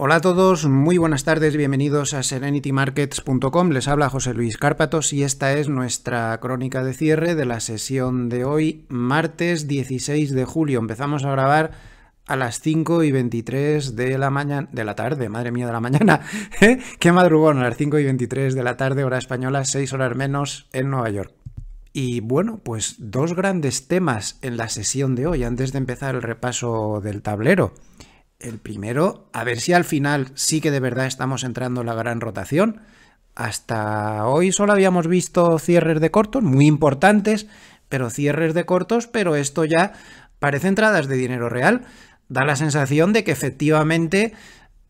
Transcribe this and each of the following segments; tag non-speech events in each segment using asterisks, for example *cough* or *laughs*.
Hola a todos, muy buenas tardes, bienvenidos a serenitymarkets.com. Les habla José Luis Cárpatos y esta es nuestra crónica de cierre de la sesión de hoy, martes 16 de julio. Empezamos a grabar a las 5 y 23 de la mañana, de la tarde, madre mía, de la mañana. *laughs* ¿Eh? Qué madrugón, a las 5 y 23 de la tarde, hora española, 6 horas menos en Nueva York. Y bueno, pues dos grandes temas en la sesión de hoy, antes de empezar el repaso del tablero el primero, a ver si al final sí que de verdad estamos entrando en la gran rotación. Hasta hoy solo habíamos visto cierres de cortos, muy importantes, pero cierres de cortos, pero esto ya parece entradas de dinero real. Da la sensación de que efectivamente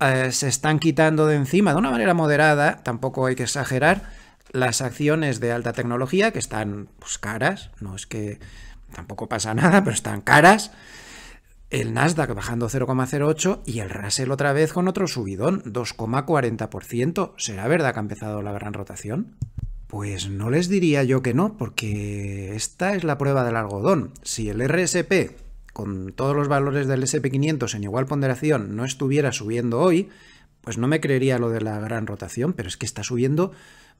eh, se están quitando de encima de una manera moderada, tampoco hay que exagerar, las acciones de alta tecnología que están pues, caras, no es que tampoco pasa nada, pero están caras el Nasdaq bajando 0,08 y el Russell otra vez con otro subidón, 2,40%. ¿Será verdad que ha empezado la gran rotación? Pues no les diría yo que no, porque esta es la prueba del algodón. Si el RSP, con todos los valores del SP500 en igual ponderación, no estuviera subiendo hoy, pues no me creería lo de la gran rotación, pero es que está subiendo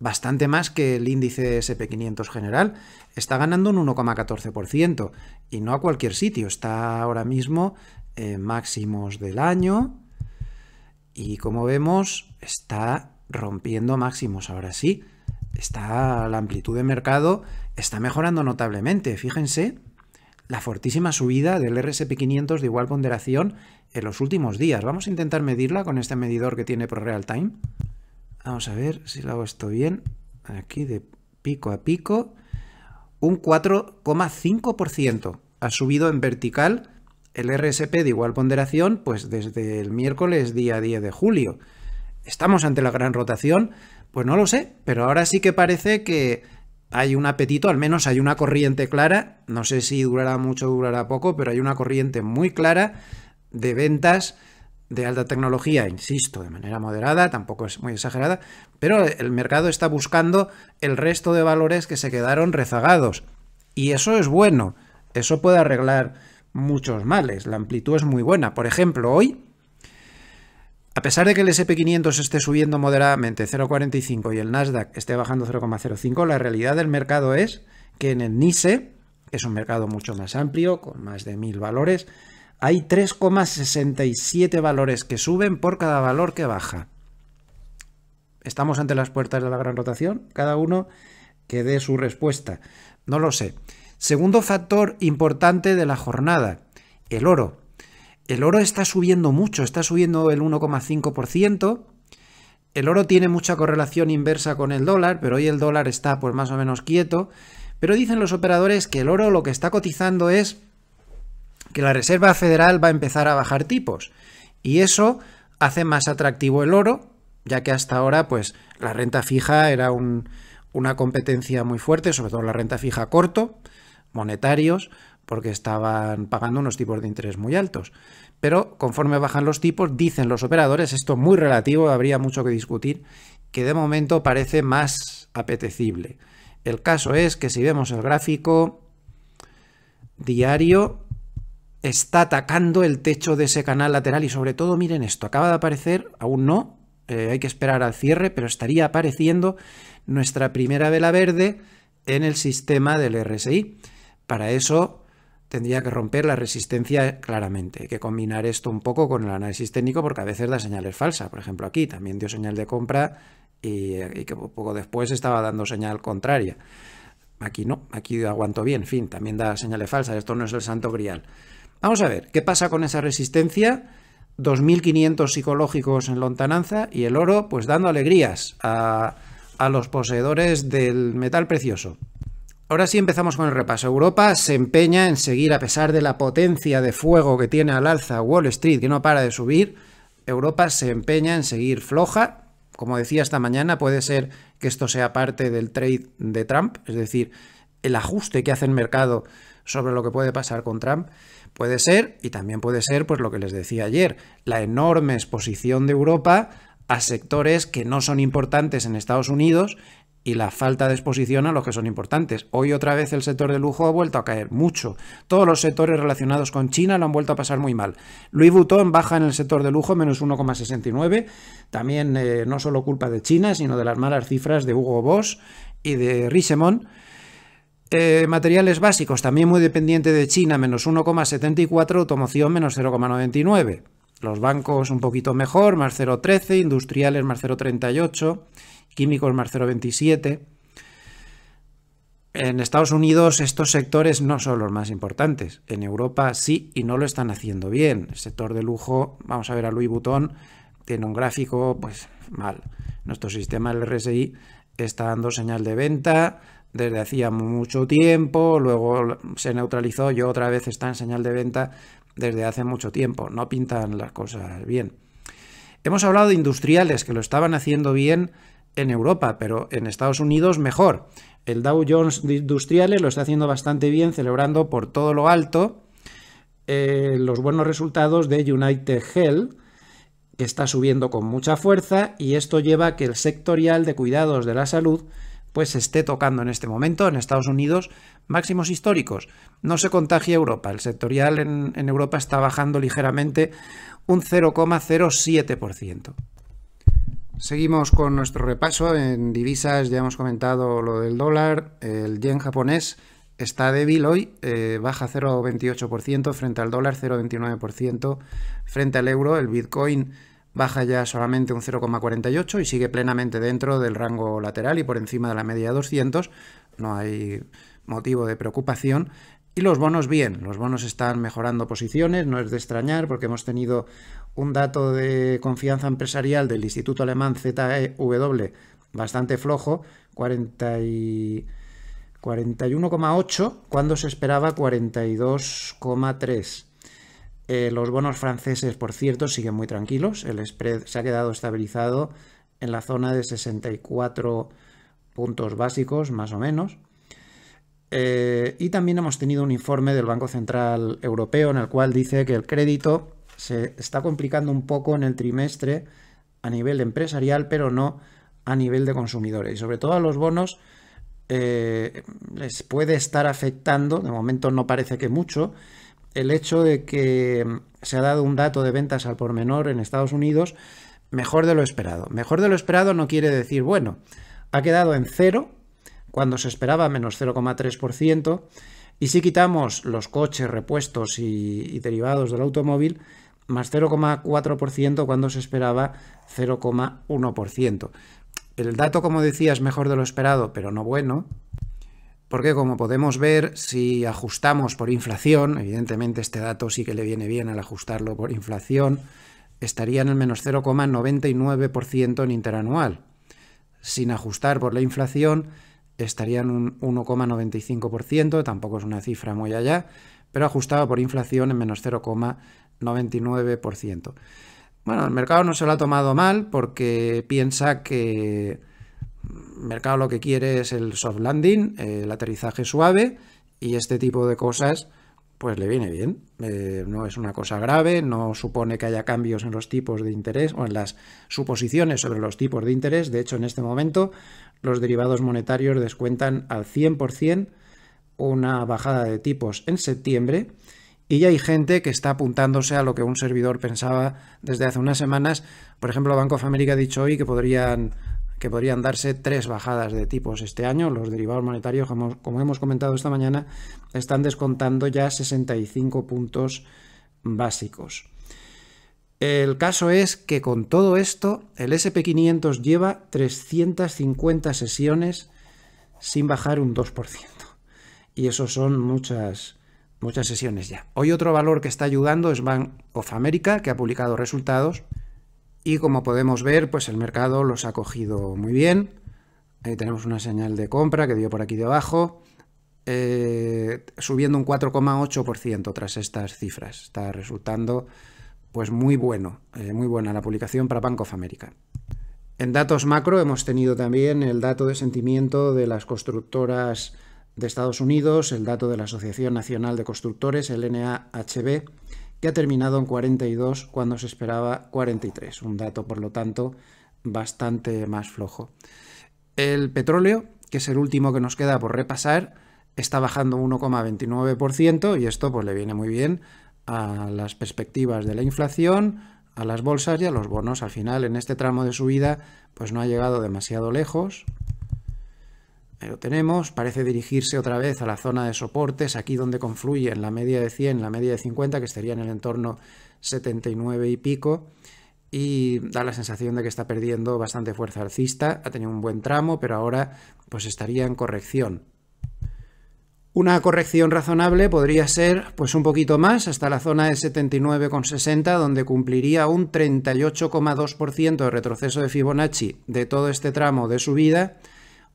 bastante más que el índice SP500 general. Está ganando un 1,14% y no a cualquier sitio. Está ahora mismo en máximos del año y como vemos está rompiendo máximos ahora sí. Está la amplitud de mercado está mejorando notablemente. Fíjense la fortísima subida del RSP500 de igual ponderación en los últimos días. Vamos a intentar medirla con este medidor que tiene ProRealTime. Time. Vamos a ver si lo hago esto bien. Aquí de pico a pico. Un 4,5% ha subido en vertical el RSP de igual ponderación pues desde el miércoles día 10 de julio. ¿Estamos ante la gran rotación? Pues no lo sé, pero ahora sí que parece que hay un apetito, al menos hay una corriente clara, no sé si durará mucho o durará poco, pero hay una corriente muy clara de ventas de alta tecnología, insisto, de manera moderada, tampoco es muy exagerada, pero el mercado está buscando el resto de valores que se quedaron rezagados. Y eso es bueno, eso puede arreglar muchos males, la amplitud es muy buena. Por ejemplo, hoy, a pesar de que el SP500 esté subiendo moderadamente 0,45 y el Nasdaq esté bajando 0,05, la realidad del mercado es que en el NISE, que es un mercado mucho más amplio, con más de mil valores, hay 3,67 valores que suben por cada valor que baja. ¿Estamos ante las puertas de la gran rotación? Cada uno que dé su respuesta. No lo sé. Segundo factor importante de la jornada, el oro. El oro está subiendo mucho, está subiendo el 1,5%. El oro tiene mucha correlación inversa con el dólar, pero hoy el dólar está pues más o menos quieto. Pero dicen los operadores que el oro lo que está cotizando es que la Reserva Federal va a empezar a bajar tipos. Y eso hace más atractivo el oro, ya que hasta ahora, pues, la renta fija era una competencia muy fuerte, sobre todo la renta fija corto, monetarios, porque estaban pagando unos tipos de interés muy altos. Pero conforme bajan los tipos, dicen los operadores, esto muy relativo, habría mucho que discutir, que de momento parece más apetecible. El caso es que si vemos el gráfico diario, está atacando el techo de ese canal lateral y sobre todo, miren esto, acaba de aparecer, aún no, eh, hay que esperar al cierre, pero estaría apareciendo nuestra primera vela verde en el sistema del RSI. Para eso tendría que romper la resistencia claramente. Hay que combinar esto un poco con el análisis técnico porque a veces da señales falsas. Por ejemplo, aquí también dio señal de compra eh, y, que poco después estaba dando señal contraria. Aquí no, aquí aguanto bien, en fin, también da señales falsas. Esto no es el santo grial. Vamos a ver, ¿qué pasa con esa resistencia? 2.500 psicológicos en lontananza y el oro pues dando alegrías a, a los poseedores del metal precioso. Ahora sí empezamos con el repaso. Europa se empeña en seguir, a pesar de la potencia de fuego que tiene al alza Wall Street, que no para de subir, Europa se empeña en seguir floja. Como decía esta mañana, puede ser que esto sea parte del trade de Trump, es decir, el ajuste que hace el mercado sobre lo que puede pasar con Trump. Puede ser, y también puede ser, pues lo que les decía ayer, la enorme exposición de Europa a sectores que no son importantes en Estados Unidos y la falta de exposición a los que son importantes. Hoy otra vez el sector de lujo ha vuelto a caer mucho. Todos los sectores relacionados con China lo han vuelto a pasar muy mal. Louis Vuitton baja en el sector de lujo menos 1,69. También eh, no solo culpa de China, sino de las malas cifras de Hugo Boss y de Richemont eh, materiales básicos, también muy dependiente de China, menos 1,74, automoción menos 0,99. Los bancos un poquito mejor, más 0,13, industriales más 0,38, químicos más 0,27. En Estados Unidos estos sectores no son los más importantes. En Europa sí y no lo están haciendo bien. El sector de lujo, vamos a ver a Louis Vuitton, tiene un gráfico pues mal. Nuestro sistema el RSI está dando señal de venta, desde hacía mucho tiempo, luego se neutralizó yo otra vez está en señal de venta desde hace mucho tiempo. No pintan las cosas bien. Hemos hablado de industriales que lo estaban haciendo bien en Europa, pero en Estados Unidos mejor. El Dow Jones de Industriales lo está haciendo bastante bien, celebrando por todo lo alto eh, los buenos resultados de United Health, que está subiendo con mucha fuerza, y esto lleva a que el sectorial de cuidados de la salud pues esté tocando en este momento en Estados Unidos máximos históricos. No se contagia Europa. El sectorial en, Europa está bajando ligeramente un 0,07%. Seguimos con nuestro repaso en divisas, ya hemos comentado lo del dólar, el yen japonés está débil hoy, eh, baja 0,28% frente al dólar, 0,29% frente al euro, el bitcoin baja ya solamente un 0,48 y sigue plenamente dentro del rango lateral y por encima de la media 200, no hay motivo de preocupación. Y los bonos bien, los bonos están mejorando posiciones, no es de extrañar porque hemos tenido un dato de confianza empresarial del Instituto Alemán ZEW bastante flojo, 41,8 cuando se esperaba 42,3. Eh, los bonos franceses, por cierto, siguen muy tranquilos. El spread se ha quedado estabilizado en la zona de 64 puntos básicos, más o menos. Eh, y también hemos tenido un informe del Banco Central Europeo en el cual dice que el crédito se está complicando un poco en el trimestre a nivel empresarial, pero no a nivel de consumidores. Y sobre todo a los bonos eh, les puede estar afectando, de momento no parece que mucho, el hecho de que se ha dado un dato de ventas al por menor en Estados Unidos mejor de lo esperado. Mejor de lo esperado no quiere decir, bueno, ha quedado en cero cuando se esperaba menos 0,3%, y si quitamos los coches, repuestos y, y derivados del automóvil, más 0,4% cuando se esperaba 0,1%. El dato, como decía, es mejor de lo esperado, pero no bueno, porque como podemos ver, si ajustamos por inflación, evidentemente este dato sí que le viene bien al ajustarlo por inflación, estaría en el menos 0,99% en interanual. Sin ajustar por la inflación, estaría en un 1,95%, tampoco es una cifra muy allá, pero ajustado por inflación en menos 0,99%. Bueno, el mercado no se lo ha tomado mal porque piensa que mercado lo que quiere es el soft landing, el aterrizaje suave y este tipo de cosas pues le viene bien. Eh, no es una cosa grave, no supone que haya cambios en los tipos de interés o en las suposiciones sobre los tipos de interés. De hecho, en este momento los derivados monetarios descuentan al 100% una bajada de tipos en septiembre y ya hay gente que está apuntándose a lo que un servidor pensaba desde hace unas semanas. Por ejemplo, Banco of America ha dicho hoy que podrían que podrían darse tres bajadas de tipos este año. Los derivados monetarios, como, hemos comentado esta mañana, están descontando ya 65 puntos básicos. El caso es que con todo esto, el SP500 lleva 350 sesiones sin bajar un 2%. Y eso son muchas, muchas sesiones ya. Hoy otro valor que está ayudando es Bank of America, que ha publicado resultados. Y como podemos ver, pues el mercado los ha cogido muy bien. Ahí tenemos una señal de compra que dio por aquí debajo, eh, subiendo un 4,8% tras estas cifras. Está resultando pues muy bueno, eh, muy buena la publicación para Bank of America. En datos macro hemos tenido también el dato de sentimiento de las constructoras de Estados Unidos, el dato de la Asociación Nacional de Constructores, el NAHB, que ha terminado en 42 cuando se esperaba 43, un dato por lo tanto bastante más flojo. El petróleo, que es el último que nos queda por repasar, está bajando 1,29% y esto pues, le viene muy bien a las perspectivas de la inflación, a las bolsas y a los bonos. Al final, en este tramo de subida, pues no ha llegado demasiado lejos, Ahí lo tenemos, parece dirigirse otra vez a la zona de soportes, aquí donde confluyen la media de 100, la media de 50, que estaría en el entorno 79 y pico, y da la sensación de que está perdiendo bastante fuerza alcista, ha tenido un buen tramo, pero ahora pues estaría en corrección. Una corrección razonable podría ser pues un poquito más hasta la zona de 79,60 donde cumpliría un 38,2% de retroceso de Fibonacci de todo este tramo de subida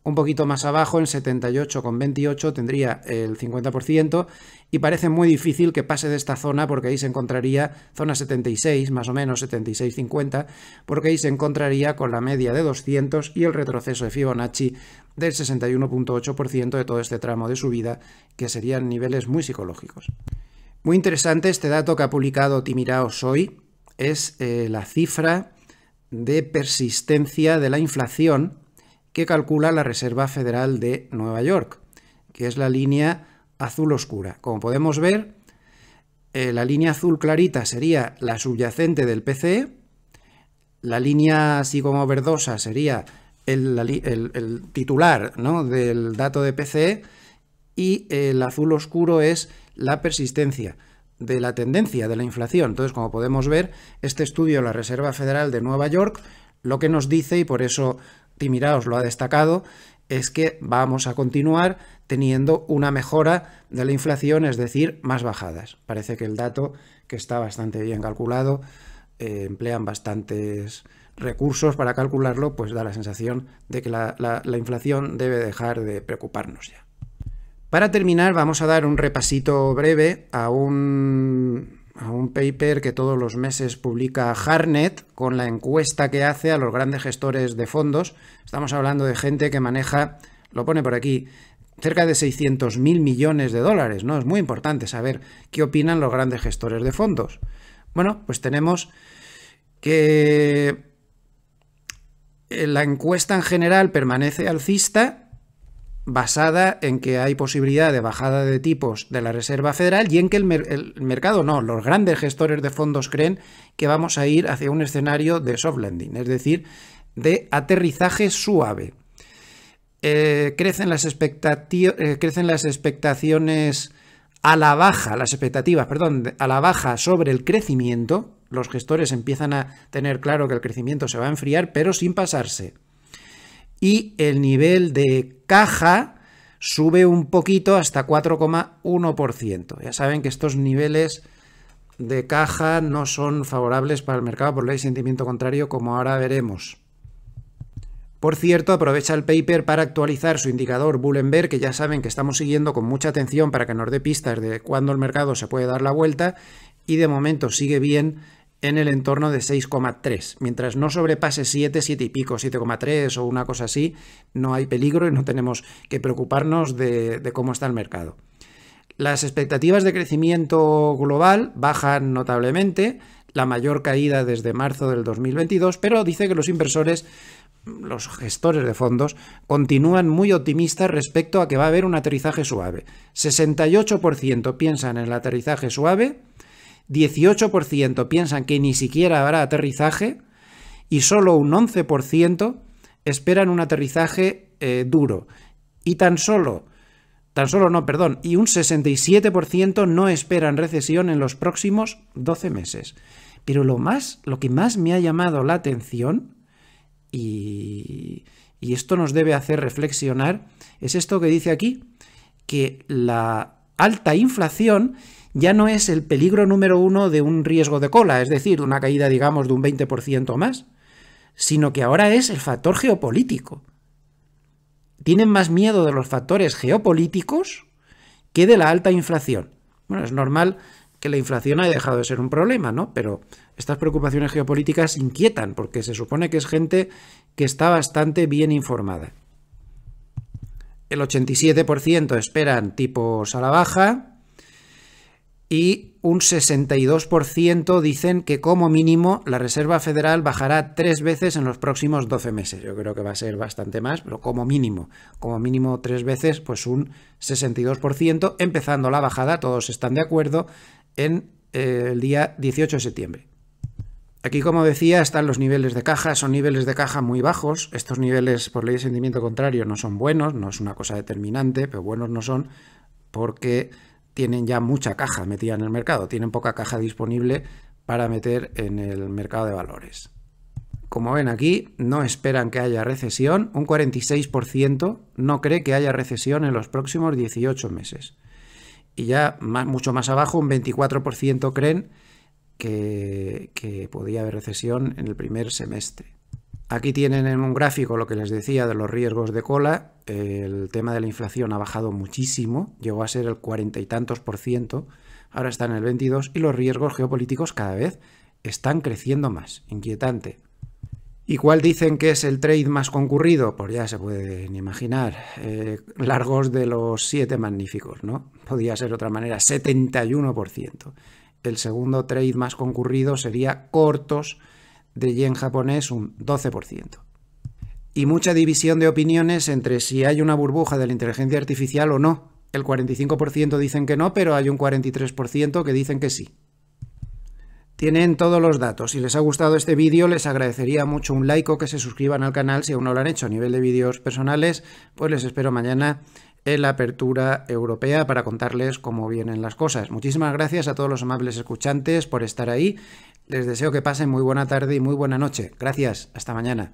un poquito más abajo, en 78,28, tendría el 50% y parece muy difícil que pase de esta zona porque ahí se encontraría zona 76, más o menos 76,50, porque ahí se encontraría con la media de 200 y el retroceso de Fibonacci del 61,8% de todo este tramo de subida, que serían niveles muy psicológicos. Muy interesante este dato que ha publicado Timiraos hoy, es eh, la cifra de persistencia de la inflación que calcula la Reserva Federal de Nueva York, que es la línea azul oscura. Como podemos ver, eh, la línea azul clarita sería la subyacente del PCE, la línea así como verdosa sería el, titular del dato de PCE y el azul oscuro es la persistencia de la tendencia de la inflación. Entonces, como podemos ver, este estudio de la Reserva Federal de Nueva York lo que nos dice, y por eso Timiraos lo ha destacado, es que vamos a continuar teniendo una mejora de la inflación, es decir, más bajadas. Parece que el dato, que está bastante bien calculado, eh, emplean bastantes recursos para calcularlo, pues da la sensación de que la inflación debe dejar de preocuparnos ya. Para terminar, vamos a dar un repasito breve a un un paper que todos los meses publica Harnet con la encuesta que hace a los grandes gestores de fondos. Estamos hablando de gente que maneja, lo pone por aquí, cerca de 600 mil millones de dólares, ¿no? Es muy importante saber qué opinan los grandes gestores de fondos. Bueno, pues tenemos que eh, la encuesta en general permanece alcista basada en que hay posibilidad de bajada de tipos de la Reserva Federal y en que el, mercado no, los grandes gestores de fondos creen que vamos a ir hacia un escenario de soft landing, es decir, de aterrizaje suave. Eh, crecen, las eh, crecen las expectaciones a la baja, las expectativas, perdón, a la baja sobre el crecimiento. Los gestores empiezan a tener claro que el crecimiento se va a enfriar, pero sin pasarse y el nivel de caja sube un poquito hasta 4,1%. Ya saben que estos niveles de caja no son favorables para el mercado por ley sentimiento contrario, como ahora veremos. Por cierto, aprovecha el paper para actualizar su indicador Bullenberg, que ya saben que estamos siguiendo con mucha atención para que nos dé pistas de cuándo el mercado se puede dar la vuelta, y de momento sigue bien en el entorno de 6,3. Mientras no sobrepase 7, 7 y pico, 7,3 o una cosa así, no hay peligro y no tenemos que preocuparnos de, de cómo está el mercado. Las expectativas de crecimiento global bajan notablemente, la mayor caída desde marzo del 2022, pero dice que los inversores, los gestores de fondos, continúan muy optimistas respecto a que va a haber un aterrizaje suave. 68% piensan en el aterrizaje suave, 18% piensan que ni siquiera habrá aterrizaje y solo un 11% esperan un aterrizaje eh, duro. Y tan solo, tan solo no, perdón, y un 67% no esperan recesión en los próximos 12 meses. Pero lo más, lo que más me ha llamado la atención y, y esto nos debe hacer reflexionar es esto que dice aquí, que la alta inflación ya no es el peligro número uno de un riesgo de cola, es decir, una caída, digamos, de un 20% o más, sino que ahora es el factor geopolítico. Tienen más miedo de los factores geopolíticos que de la alta inflación. Bueno, es normal que la inflación haya dejado de ser un problema, ¿no? Pero estas preocupaciones geopolíticas inquietan porque se supone que es gente que está bastante bien informada. El 87% esperan tipos a la baja, y un 62% dicen que como mínimo la Reserva Federal bajará tres veces en los próximos 12 meses. Yo creo que va a ser bastante más, pero como mínimo, como mínimo tres veces, pues un 62%, empezando la bajada, todos están de acuerdo, en eh, el día 18 de septiembre. Aquí, como decía, están los niveles de caja, son niveles de caja muy bajos. Estos niveles, por ley de sentimiento contrario, no son buenos, no es una cosa determinante, pero buenos no son porque tienen ya mucha caja metida en el mercado, tienen poca caja disponible para meter en el mercado de valores. Como ven aquí, no esperan que haya recesión, un 46% no cree que haya recesión en los próximos 18 meses. Y ya mucho más abajo, un 24% creen que, que haber recesión en el primer semestre. Aquí tienen en un gráfico lo que les decía de los riesgos de cola. El tema de la inflación ha bajado muchísimo, llegó a ser el cuarenta y tantos por ciento, ahora está en el 22 y los riesgos geopolíticos cada vez están creciendo más. Inquietante. ¿Y cuál dicen que es el trade más concurrido? Pues ya se pueden imaginar. Eh, largos de los siete magníficos, ¿no? Podría ser de otra manera, 71%. El segundo trade más concurrido sería cortos de yen japonés un 12%. Y mucha división de opiniones entre si hay una burbuja de la inteligencia artificial o no. El 45% dicen que no, pero hay un 43% que dicen que sí. Tienen todos los datos. Si les ha gustado este vídeo, les agradecería mucho un like o que se suscriban al canal si aún no lo han hecho. A nivel de vídeos personales, pues les espero mañana en la apertura europea para contarles cómo vienen las cosas. Muchísimas gracias a todos los amables escuchantes por estar ahí les deseo que pasen muy buena tarde y muy buena noche. Gracias. Hasta mañana.